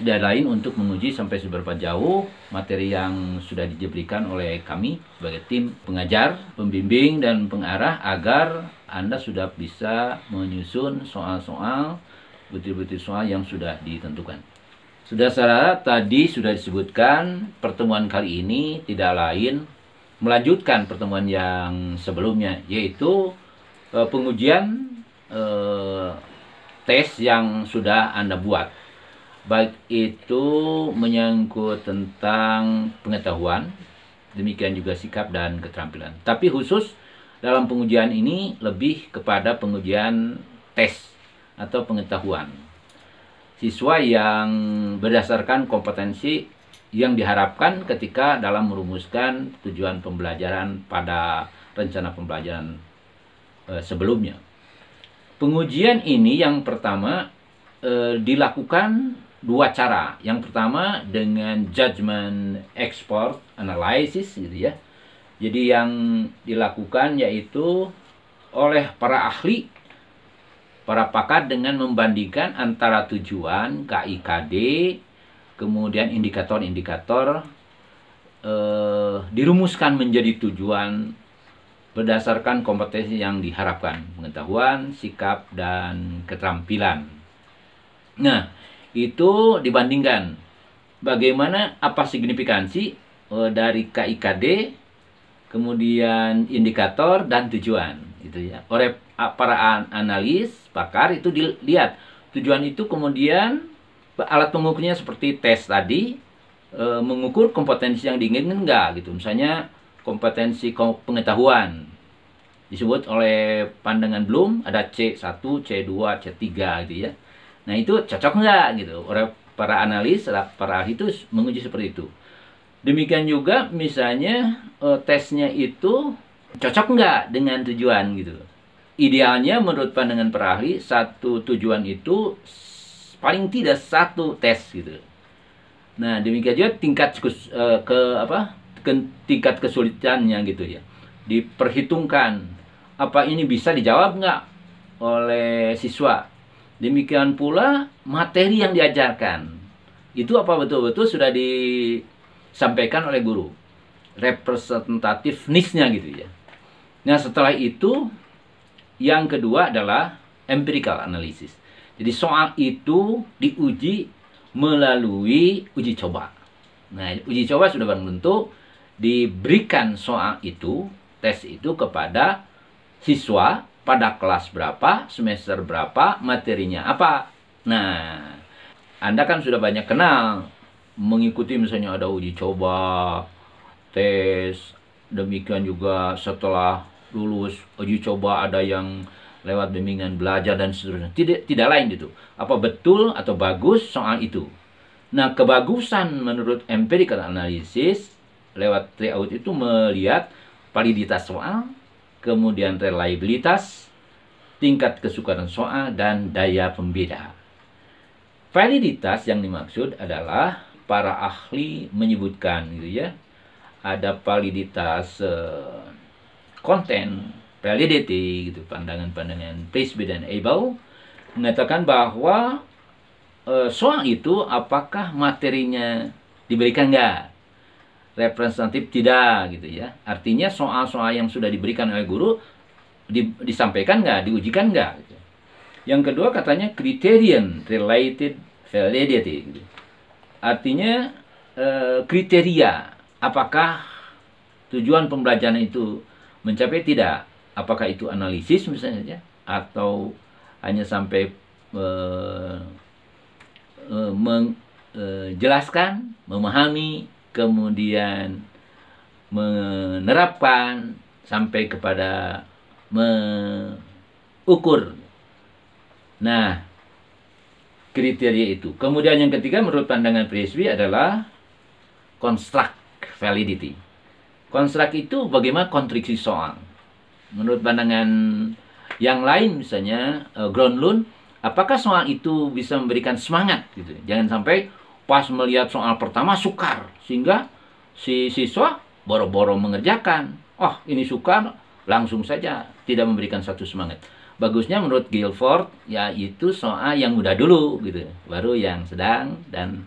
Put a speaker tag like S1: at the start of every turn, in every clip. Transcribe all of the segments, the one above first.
S1: dan lain untuk menguji sampai seberapa jauh materi yang sudah diberikan oleh kami sebagai tim pengajar, pembimbing, dan pengarah agar Anda sudah bisa menyusun soal-soal, butir-butir soal yang sudah ditentukan. Sudah secara tadi sudah disebutkan pertemuan kali ini tidak lain melanjutkan pertemuan yang sebelumnya yaitu eh, pengujian eh, tes yang sudah Anda buat baik itu menyangkut tentang pengetahuan, demikian juga sikap dan keterampilan. Tapi khusus dalam pengujian ini lebih kepada pengujian tes atau pengetahuan. Siswa yang berdasarkan kompetensi yang diharapkan ketika dalam merumuskan tujuan pembelajaran pada rencana pembelajaran eh, sebelumnya. Pengujian ini yang pertama eh, dilakukan dua cara. Yang pertama dengan judgment export analysis gitu ya. Jadi yang dilakukan yaitu oleh para ahli para pakar dengan membandingkan antara tujuan KIKD kemudian indikator-indikator eh, dirumuskan menjadi tujuan berdasarkan kompetensi yang diharapkan, pengetahuan, sikap dan keterampilan. Nah, itu dibandingkan bagaimana apa signifikansi eh, dari KIKD kemudian indikator dan tujuan itu ya oleh para analis pakar itu dilihat tujuan itu kemudian alat pengukurnya seperti tes tadi eh, mengukur kompetensi yang diinginkan enggak gitu misalnya kompetensi pengetahuan disebut oleh pandangan belum ada C1, C2, C3 gitu ya Nah itu cocok nggak gitu? Orang para analis, para ahli itu menguji seperti itu. Demikian juga misalnya eh, tesnya itu cocok nggak dengan tujuan gitu. Idealnya menurut pandangan para ahli satu tujuan itu paling tidak satu tes gitu. Nah demikian juga tingkat eh, ke apa ke, tingkat kesulitannya gitu ya diperhitungkan apa ini bisa dijawab nggak oleh siswa Demikian pula materi yang diajarkan. Itu apa betul-betul sudah disampaikan oleh guru. Representatifnisnya gitu ya. Nah setelah itu yang kedua adalah empirical analysis. Jadi soal itu diuji melalui uji coba. Nah uji coba sudah barang tentu diberikan soal itu, tes itu kepada siswa pada kelas berapa, semester berapa, materinya apa. Nah, Anda kan sudah banyak kenal mengikuti misalnya ada uji coba, tes, demikian juga setelah lulus uji coba ada yang lewat bimbingan belajar dan seterusnya. Tidak tidak lain itu. Apa betul atau bagus soal itu. Nah, kebagusan menurut empirical analysis lewat tryout itu melihat validitas soal, kemudian reliabilitas, tingkat kesukaran soal, dan daya pembeda. Validitas yang dimaksud adalah para ahli menyebutkan gitu ya, ada validitas konten, eh, konten, validity gitu, pandangan-pandangan PSB dan Abel mengatakan bahwa uh, soal itu apakah materinya diberikan enggak representatif tidak gitu ya. Artinya soal-soal yang sudah diberikan oleh guru di, disampaikan nggak, diujikan nggak. Gitu. Yang kedua katanya criterion related validity. Gitu. Artinya eh, kriteria apakah tujuan pembelajaran itu mencapai tidak? Apakah itu analisis misalnya ya? atau hanya sampai eh, eh menjelaskan, eh, memahami kemudian menerapkan sampai kepada mengukur. Nah, kriteria itu. Kemudian yang ketiga menurut pandangan PSB adalah construct validity. Construct itu bagaimana kontriksi soal. Menurut pandangan yang lain misalnya eh, ground loan, apakah soal itu bisa memberikan semangat gitu. Jangan sampai Pas melihat soal pertama sukar, sehingga si siswa boro-boro mengerjakan. Oh, ini sukar, langsung saja tidak memberikan satu semangat. Bagusnya menurut Guilford yaitu soal yang mudah dulu gitu, baru yang sedang dan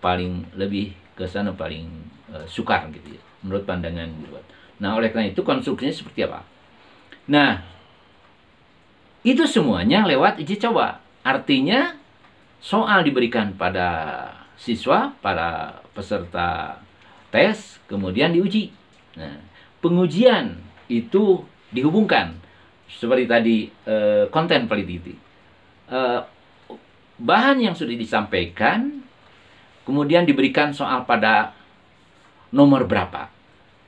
S1: paling lebih ke sana paling uh, sukar gitu ya, menurut pandangan Guilford. Nah, oleh karena itu konstruksinya seperti apa? Nah, itu semuanya lewat uji coba. Artinya soal diberikan pada siswa, para peserta tes, kemudian diuji. Nah, pengujian itu dihubungkan seperti tadi eh, konten eh, Eh, bahan yang sudah disampaikan kemudian diberikan soal pada nomor berapa.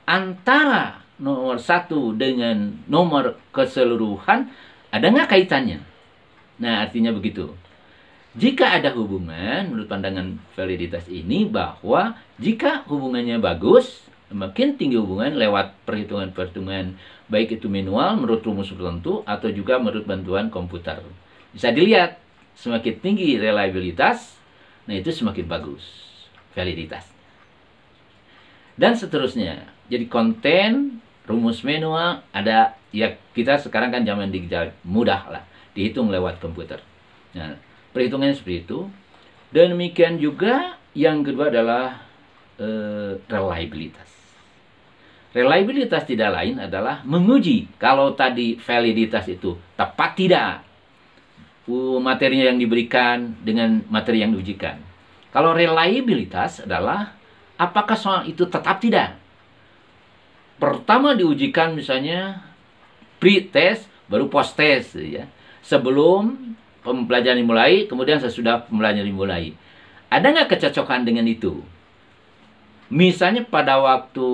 S1: Antara nomor satu dengan nomor keseluruhan ada nggak kaitannya? Nah, artinya begitu jika ada hubungan menurut pandangan validitas ini bahwa jika hubungannya bagus makin tinggi hubungan lewat perhitungan-perhitungan baik itu manual menurut rumus tertentu atau juga menurut bantuan komputer bisa dilihat semakin tinggi reliabilitas nah itu semakin bagus validitas dan seterusnya jadi konten rumus manual ada ya kita sekarang kan zaman digital mudah lah dihitung lewat komputer nah Perhitungannya seperti itu. Dan demikian juga yang kedua adalah eh, reliabilitas. Reliabilitas tidak lain adalah menguji kalau tadi validitas itu tepat tidak uh, materinya yang diberikan dengan materi yang diujikan. Kalau reliabilitas adalah apakah soal itu tetap tidak. Pertama diujikan misalnya pre-test baru post-test ya. Sebelum pembelajaran dimulai, kemudian sesudah pembelajaran dimulai. Ada nggak kecocokan dengan itu? Misalnya pada waktu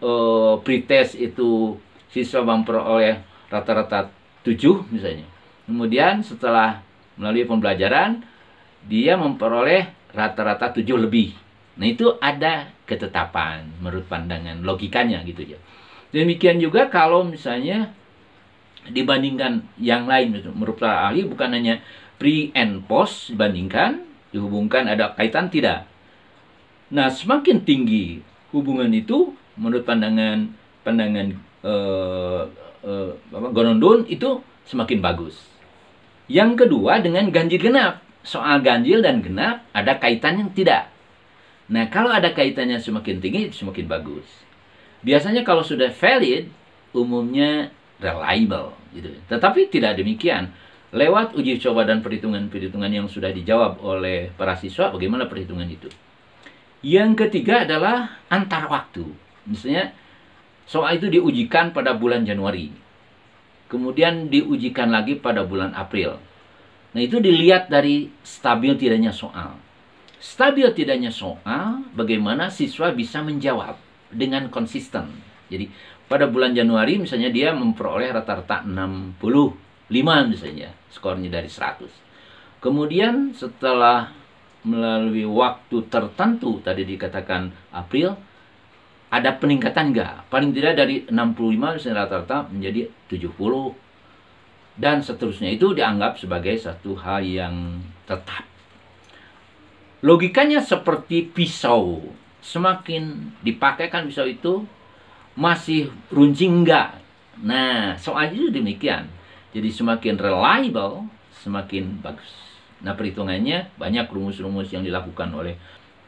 S1: uh, pretest itu siswa memperoleh rata-rata 7 misalnya. Kemudian setelah melalui pembelajaran dia memperoleh rata-rata 7 lebih. Nah, itu ada ketetapan menurut pandangan logikanya gitu ya. Demikian juga kalau misalnya dibandingkan yang lain gitu. Menurut para ahli bukan hanya pre and post dibandingkan dihubungkan ada kaitan tidak. Nah, semakin tinggi hubungan itu menurut pandangan pandangan uh, eh, uh, eh, Gonondon itu semakin bagus. Yang kedua dengan ganjil genap. Soal ganjil dan genap ada kaitan yang tidak. Nah, kalau ada kaitannya semakin tinggi semakin bagus. Biasanya kalau sudah valid umumnya reliable gitu. Tetapi tidak demikian. Lewat uji coba dan perhitungan-perhitungan yang sudah dijawab oleh para siswa bagaimana perhitungan itu. Yang ketiga adalah antar waktu. Misalnya soal itu diujikan pada bulan Januari. Kemudian diujikan lagi pada bulan April. Nah, itu dilihat dari stabil tidaknya soal. Stabil tidaknya soal, bagaimana siswa bisa menjawab dengan konsisten jadi pada bulan Januari misalnya dia memperoleh rata-rata 65 misalnya skornya dari 100. Kemudian setelah melalui waktu tertentu tadi dikatakan April ada peningkatan nggak? Paling tidak dari 65 misalnya rata-rata menjadi 70 dan seterusnya itu dianggap sebagai satu hal yang tetap. Logikanya seperti pisau. Semakin dipakaikan pisau itu, masih runcing nggak? Nah, soal itu demikian. Jadi semakin reliable, semakin bagus. Nah, perhitungannya banyak rumus-rumus yang dilakukan oleh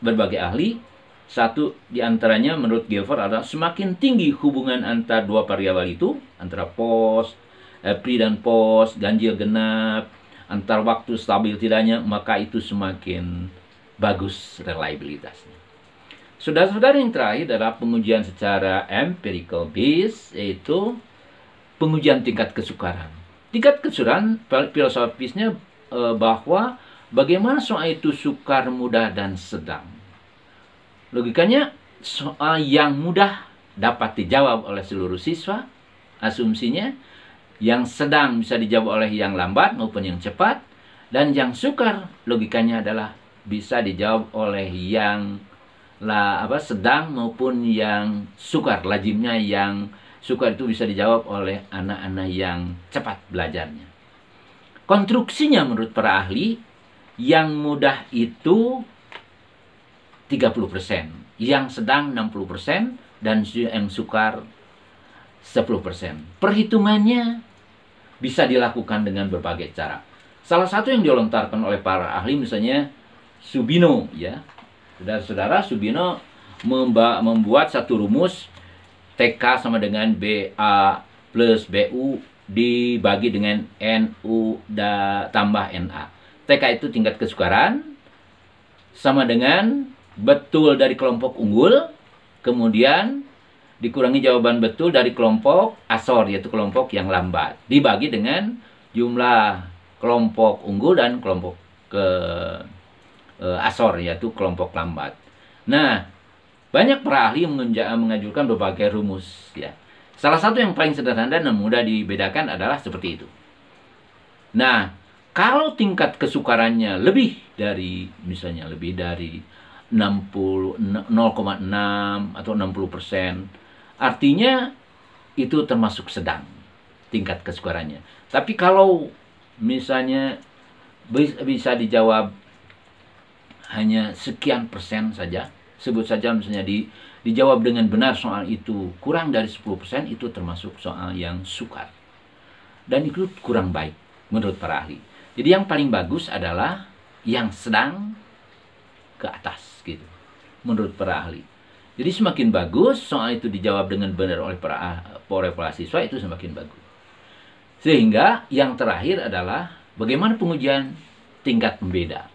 S1: berbagai ahli. Satu di antaranya menurut Gilford adalah semakin tinggi hubungan antara dua variabel itu, antara pos, eh, pre dan pos, ganjil genap, antar waktu stabil tidaknya, maka itu semakin bagus reliabilitasnya. Saudara-saudara yang terakhir adalah pengujian secara empirical base, yaitu pengujian tingkat kesukaran. Tingkat kesukaran filosofisnya e, bahwa bagaimana soal itu sukar, mudah, dan sedang. Logikanya soal yang mudah dapat dijawab oleh seluruh siswa, asumsinya yang sedang bisa dijawab oleh yang lambat maupun yang cepat, dan yang sukar logikanya adalah bisa dijawab oleh yang la apa sedang maupun yang sukar lazimnya yang sukar itu bisa dijawab oleh anak-anak yang cepat belajarnya konstruksinya menurut para ahli yang mudah itu 30%, yang sedang 60% dan yang sukar 10%. Perhitungannya bisa dilakukan dengan berbagai cara. Salah satu yang dilontarkan oleh para ahli misalnya Subino ya, dan saudara Subino membuat satu rumus TK sama dengan BA plus BU dibagi dengan NU da, tambah NA. TK itu tingkat kesukaran sama dengan betul dari kelompok unggul, kemudian dikurangi jawaban betul dari kelompok asor yaitu kelompok yang lambat dibagi dengan jumlah kelompok unggul dan kelompok ke Eh, Asor yaitu kelompok lambat. Nah, banyak para ahli eh, mengajukan berbagai rumus ya. Salah satu yang paling sederhana dan mudah dibedakan adalah seperti itu. Nah, kalau tingkat kesukarannya lebih dari misalnya lebih dari 0,6 atau 60 persen, artinya itu termasuk sedang tingkat kesukarannya. Tapi kalau misalnya bisa dijawab hanya sekian persen saja sebut saja misalnya di dijawab dengan benar soal itu kurang dari 10% itu termasuk soal yang sukar dan itu kurang baik menurut para ahli jadi yang paling bagus adalah yang sedang ke atas gitu menurut para ahli jadi semakin bagus soal itu dijawab dengan benar oleh para oleh para siswa itu semakin bagus sehingga yang terakhir adalah bagaimana pengujian tingkat pembeda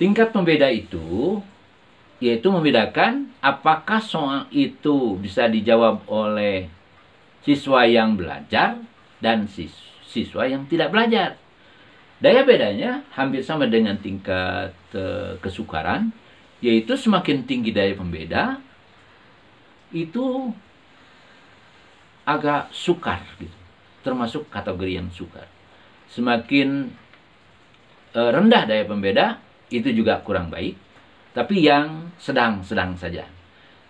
S1: Tingkat pembeda itu yaitu membedakan apakah soal itu bisa dijawab oleh siswa yang belajar dan siswa yang tidak belajar. Daya bedanya hampir sama dengan tingkat eh, kesukaran, yaitu semakin tinggi daya pembeda itu agak sukar gitu. Termasuk kategori yang sukar. Semakin eh, rendah daya pembeda itu juga kurang baik, tapi yang sedang-sedang saja.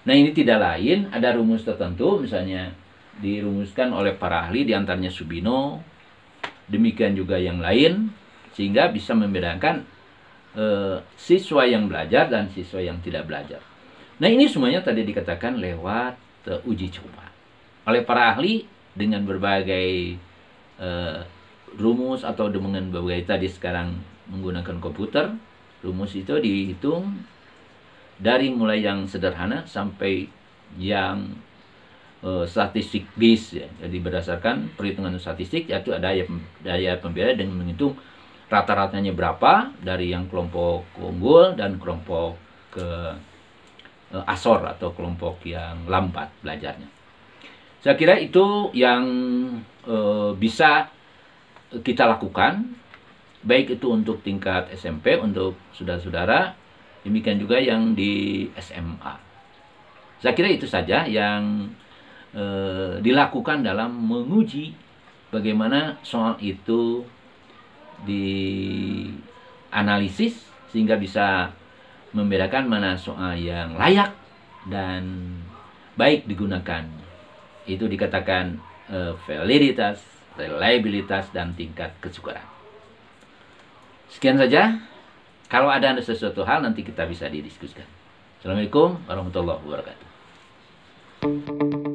S1: Nah ini tidak lain, ada rumus tertentu misalnya dirumuskan oleh para ahli diantaranya Subino, demikian juga yang lain, sehingga bisa membedakan e, siswa yang belajar dan siswa yang tidak belajar. Nah ini semuanya tadi dikatakan lewat e, uji coba oleh para ahli dengan berbagai e, rumus atau dengan berbagai tadi sekarang menggunakan komputer Rumus itu dihitung dari mulai yang sederhana sampai yang uh, statistik base ya. Jadi berdasarkan perhitungan statistik yaitu daya, daya pembiayaan dengan menghitung rata-ratanya berapa dari yang kelompok unggul dan kelompok ke uh, asor atau kelompok yang lambat belajarnya. Saya kira itu yang uh, bisa kita lakukan baik itu untuk tingkat SMP untuk saudara-saudara demikian juga yang di SMA saya kira itu saja yang e, dilakukan dalam menguji bagaimana soal itu dianalisis sehingga bisa membedakan mana soal yang layak dan baik digunakan itu dikatakan e, validitas reliabilitas dan tingkat kesukaran Sekian saja. Kalau ada sesuatu hal nanti kita bisa didiskusikan. Assalamualaikum warahmatullahi wabarakatuh.